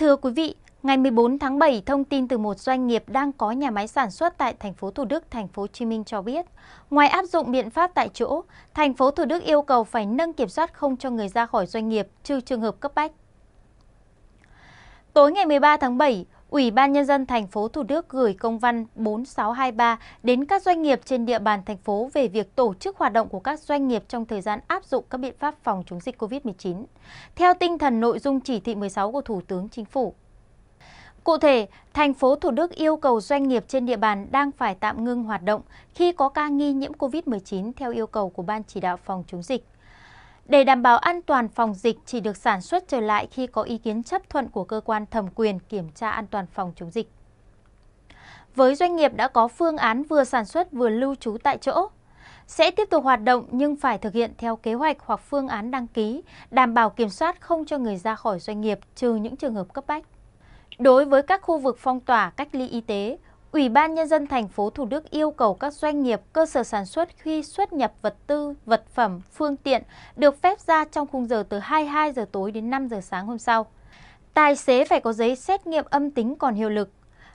Thưa quý vị, ngày 14 tháng 7, thông tin từ một doanh nghiệp đang có nhà máy sản xuất tại thành phố Thủ Đức, thành phố Hồ Chí Minh cho biết, ngoài áp dụng biện pháp tại chỗ, thành phố Thủ Đức yêu cầu phải nâng kiểm soát không cho người ra khỏi doanh nghiệp trừ trường hợp cấp bách. Tối ngày 13 tháng 7, Ủy ban nhân dân thành phố Thủ Đức gửi công văn 4623 đến các doanh nghiệp trên địa bàn thành phố về việc tổ chức hoạt động của các doanh nghiệp trong thời gian áp dụng các biện pháp phòng chống dịch COVID-19 theo tinh thần nội dung chỉ thị 16 của Thủ tướng Chính phủ. Cụ thể, thành phố Thủ Đức yêu cầu doanh nghiệp trên địa bàn đang phải tạm ngưng hoạt động khi có ca nghi nhiễm COVID-19 theo yêu cầu của Ban chỉ đạo phòng chống dịch. Để đảm bảo an toàn phòng dịch chỉ được sản xuất trở lại khi có ý kiến chấp thuận của cơ quan thẩm quyền kiểm tra an toàn phòng chống dịch. Với doanh nghiệp đã có phương án vừa sản xuất vừa lưu trú tại chỗ, sẽ tiếp tục hoạt động nhưng phải thực hiện theo kế hoạch hoặc phương án đăng ký, đảm bảo kiểm soát không cho người ra khỏi doanh nghiệp trừ những trường hợp cấp bách. Đối với các khu vực phong tỏa cách ly y tế, Ủy ban Nhân dân thành phố Thủ Đức yêu cầu các doanh nghiệp, cơ sở sản xuất khi xuất nhập vật tư, vật phẩm, phương tiện được phép ra trong khung giờ từ 22 giờ tối đến 5 giờ sáng hôm sau. Tài xế phải có giấy xét nghiệm âm tính còn hiệu lực,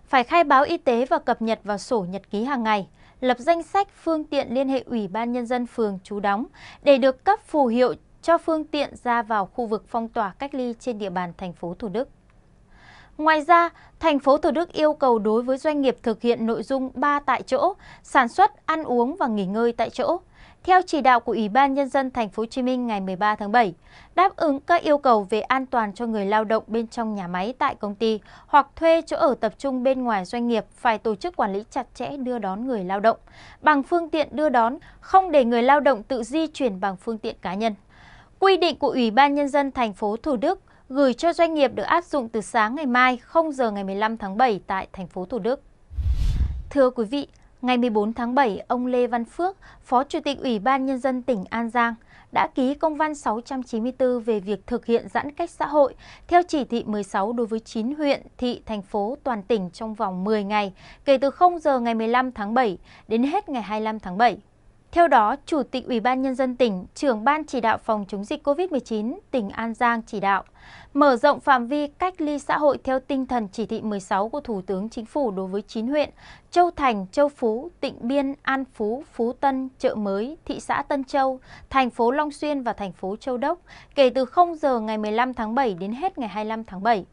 phải khai báo y tế và cập nhật vào sổ nhật ký hàng ngày, lập danh sách phương tiện liên hệ Ủy ban Nhân dân phường trú đóng để được cấp phù hiệu cho phương tiện ra vào khu vực phong tỏa cách ly trên địa bàn thành phố Thủ Đức. Ngoài ra, thành phố Thủ Đức yêu cầu đối với doanh nghiệp thực hiện nội dung 3 tại chỗ, sản xuất, ăn uống và nghỉ ngơi tại chỗ. Theo chỉ đạo của Ủy ban nhân dân thành phố Hồ Chí Minh ngày 13 tháng 7, đáp ứng các yêu cầu về an toàn cho người lao động bên trong nhà máy tại công ty hoặc thuê chỗ ở tập trung bên ngoài doanh nghiệp phải tổ chức quản lý chặt chẽ đưa đón người lao động bằng phương tiện đưa đón, không để người lao động tự di chuyển bằng phương tiện cá nhân. Quy định của Ủy ban nhân dân thành phố Thủ Đức gửi cho doanh nghiệp được áp dụng từ sáng ngày mai 0 giờ ngày 15 tháng 7 tại thành phố Thủ Đức. Thưa quý vị, ngày 14 tháng 7, ông Lê Văn Phước, Phó Chủ tịch Ủy ban Nhân dân tỉnh An Giang, đã ký công văn 694 về việc thực hiện giãn cách xã hội theo chỉ thị 16 đối với 9 huyện, thị, thành phố, toàn tỉnh trong vòng 10 ngày kể từ 0 giờ ngày 15 tháng 7 đến hết ngày 25 tháng 7. Theo đó, Chủ tịch Ủy ban Nhân dân tỉnh, trưởng Ban chỉ đạo phòng chống dịch COVID-19 tỉnh An Giang chỉ đạo mở rộng phạm vi cách ly xã hội theo tinh thần chỉ thị 16 của Thủ tướng Chính phủ đối với 9 huyện Châu Thành, Châu Phú, Tịnh Biên, An Phú, Phú Tân, Chợ Mới, thị xã Tân Châu, thành phố Long Xuyên và thành phố Châu Đốc kể từ 0 giờ ngày 15 tháng 7 đến hết ngày 25 tháng 7.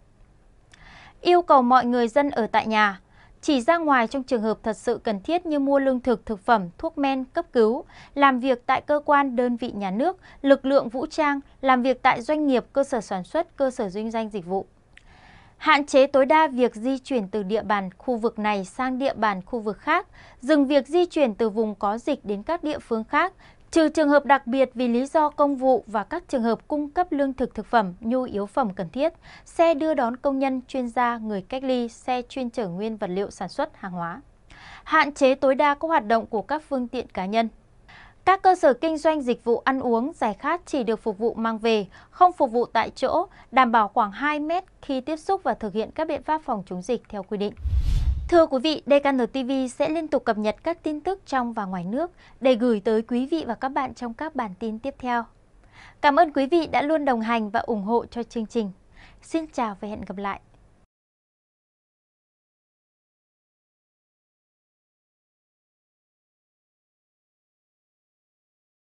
Yêu cầu mọi người dân ở tại nhà – chỉ ra ngoài trong trường hợp thật sự cần thiết như mua lương thực, thực phẩm, thuốc men, cấp cứu, làm việc tại cơ quan, đơn vị nhà nước, lực lượng vũ trang, làm việc tại doanh nghiệp, cơ sở sản xuất, cơ sở doanh doanh dịch vụ. Hạn chế tối đa việc di chuyển từ địa bàn khu vực này sang địa bàn khu vực khác, dừng việc di chuyển từ vùng có dịch đến các địa phương khác trừ trường hợp đặc biệt vì lý do công vụ và các trường hợp cung cấp lương thực thực phẩm, nhu yếu phẩm cần thiết, xe đưa đón công nhân, chuyên gia, người cách ly, xe chuyên chở nguyên vật liệu sản xuất, hàng hóa. Hạn chế tối đa các hoạt động của các phương tiện cá nhân. Các cơ sở kinh doanh dịch vụ ăn uống, giải khát chỉ được phục vụ mang về, không phục vụ tại chỗ, đảm bảo khoảng 2 mét khi tiếp xúc và thực hiện các biện pháp phòng chống dịch theo quy định. Thưa quý vị, DKN TV sẽ liên tục cập nhật các tin tức trong và ngoài nước để gửi tới quý vị và các bạn trong các bản tin tiếp theo. Cảm ơn quý vị đã luôn đồng hành và ủng hộ cho chương trình. Xin chào và hẹn gặp lại!